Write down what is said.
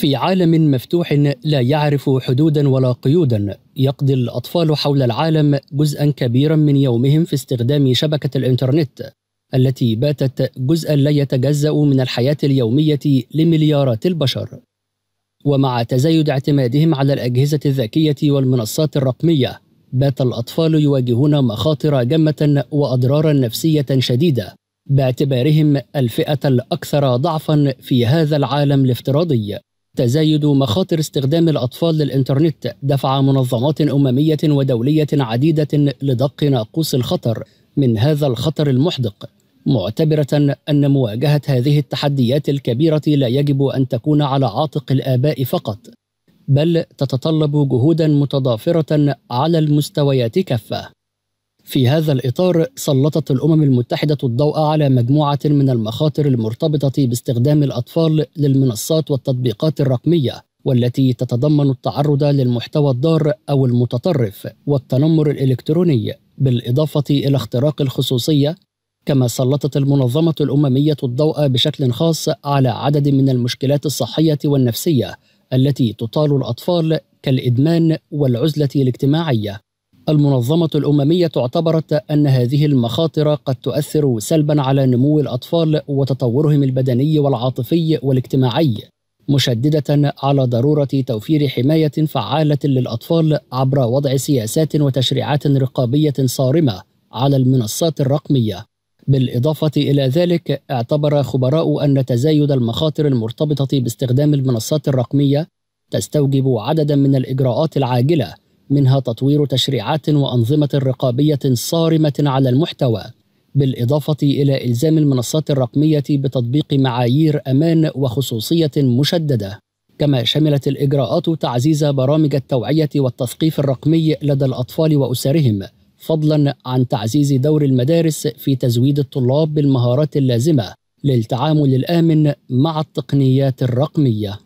في عالم مفتوح لا يعرف حدودا ولا قيودا يقضي الاطفال حول العالم جزءا كبيرا من يومهم في استخدام شبكه الانترنت التي باتت جزءا لا يتجزا من الحياه اليوميه لمليارات البشر ومع تزايد اعتمادهم على الاجهزه الذكيه والمنصات الرقميه بات الاطفال يواجهون مخاطر جمه واضرارا نفسيه شديده باعتبارهم الفئه الاكثر ضعفا في هذا العالم الافتراضي تزايد مخاطر استخدام الأطفال للإنترنت دفع منظمات أممية ودولية عديدة لدق ناقوس الخطر من هذا الخطر المحدق معتبرة أن مواجهة هذه التحديات الكبيرة لا يجب أن تكون على عاتق الآباء فقط بل تتطلب جهودا متضافرة على المستويات كافة في هذا الإطار سلطت الأمم المتحدة الضوء على مجموعة من المخاطر المرتبطة باستخدام الأطفال للمنصات والتطبيقات الرقمية والتي تتضمن التعرض للمحتوى الضار أو المتطرف والتنمر الإلكتروني بالإضافة إلى اختراق الخصوصية كما سلطت المنظمة الأممية الضوء بشكل خاص على عدد من المشكلات الصحية والنفسية التي تطال الأطفال كالإدمان والعزلة الاجتماعية المنظمة الأممية اعتبرت أن هذه المخاطر قد تؤثر سلبا على نمو الأطفال وتطورهم البدني والعاطفي والاجتماعي مشددة على ضرورة توفير حماية فعالة للأطفال عبر وضع سياسات وتشريعات رقابية صارمة على المنصات الرقمية بالإضافة إلى ذلك اعتبر خبراء أن تزايد المخاطر المرتبطة باستخدام المنصات الرقمية تستوجب عددا من الإجراءات العاجلة منها تطوير تشريعات وأنظمة رقابية صارمة على المحتوى بالإضافة إلى إلزام المنصات الرقمية بتطبيق معايير أمان وخصوصية مشددة كما شملت الإجراءات تعزيز برامج التوعية والتثقيف الرقمي لدى الأطفال وأسرهم فضلا عن تعزيز دور المدارس في تزويد الطلاب بالمهارات اللازمة للتعامل الآمن مع التقنيات الرقمية